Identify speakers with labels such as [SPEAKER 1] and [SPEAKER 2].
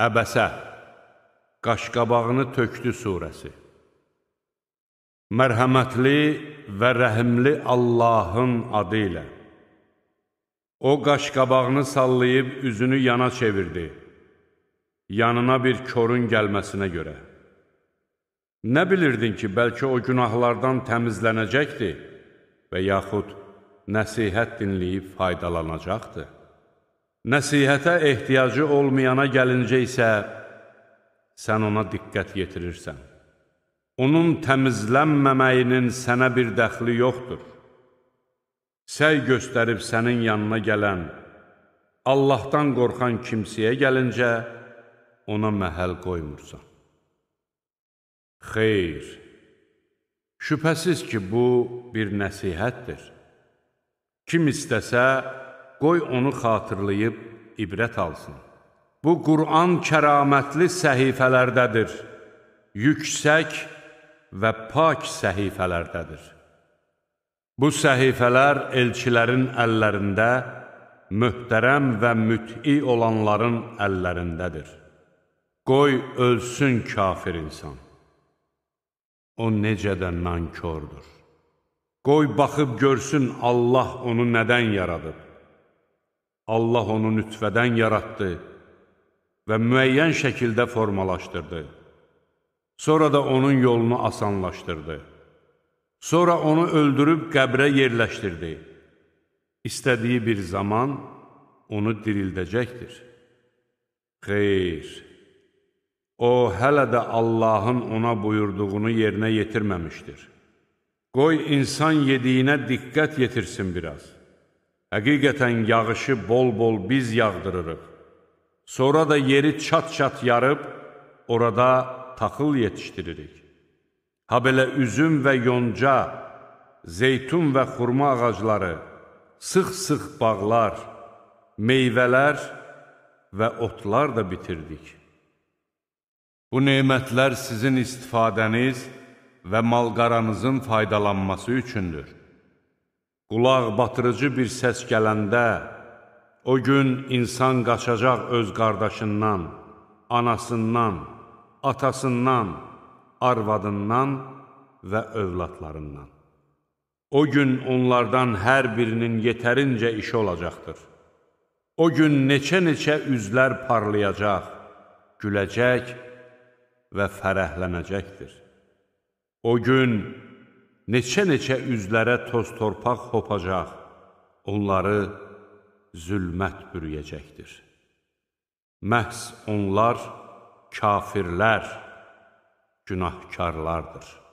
[SPEAKER 1] Əbəsə, Qaşqabağını tökdü surəsi. Mərhəmətli və rəhimli Allahın adı ilə. O qaşqabağını sallayıb üzünü yana çevirdi, yanına bir körün gəlməsinə görə. Nə bilirdin ki, bəlkə o günahlardan təmizlənəcəkdi və yaxud nəsihət dinləyib faydalanacaqdı? Nəsihətə ehtiyacı olmayana gəlincə isə sən ona diqqət yetirirsən. Onun təmizlənməməyinin sənə bir dəxli yoxdur. Səy göstərib sənin yanına gələn, Allahdan qorxan kimsəyə gəlincə, ona məhəl qoymursan. Xeyr, şübhəsiz ki, bu bir nəsihətdir. Kim istəsə, qoy onu xatırlayıb ibrət alsın. Bu Quran kəramətli səhifələrdədir, yüksək və pak səhifələrdədir. Bu səhifələr elçilərin əllərində, möhtərəm və müt'i olanların əllərindədir. Qoy ölsün kafir insan. O necə də nankordur. Qoy baxıb görsün Allah onu nədən yaradıb. Allah onu nütfədən yaratdı və müəyyən şəkildə formalaşdırdı. Sonra da onun yolunu asanlaşdırdı. Sonra onu öldürüb qəbrə yerləşdirdi. İstədiyi bir zaman onu dirildəcəkdir. Xeyr, o hələ də Allahın ona buyurduğunu yerinə yetirməmişdir. Qoy insan yediyinə diqqət yetirsin biraz. Həqiqətən yağışı bol-bol biz yağdırırıq. Sonra da yeri çat-çat yarıb, orada taxıl yetişdiririk. Ha belə üzüm və yonca, zeytun və xurma ağacları, sıx-sıx bağlar, meyvələr və otlar da bitirdik. Bu nemətlər sizin istifadəniz və malqaranızın faydalanması üçündür qulaq batırıcı bir səs gələndə, o gün insan qaçacaq öz qardaşından, anasından, atasından, arvadından və övladlarından. O gün onlardan hər birinin yetərincə işi olacaqdır. O gün neçə-neçə üzlər parlayacaq, güləcək və fərəhlənəcəkdir. O gün neçə-neçə üzlərə toz-torpaq hopacaq, onları zülmət bürüyəcəkdir. Məhz onlar kafirlər, günahkarlardır.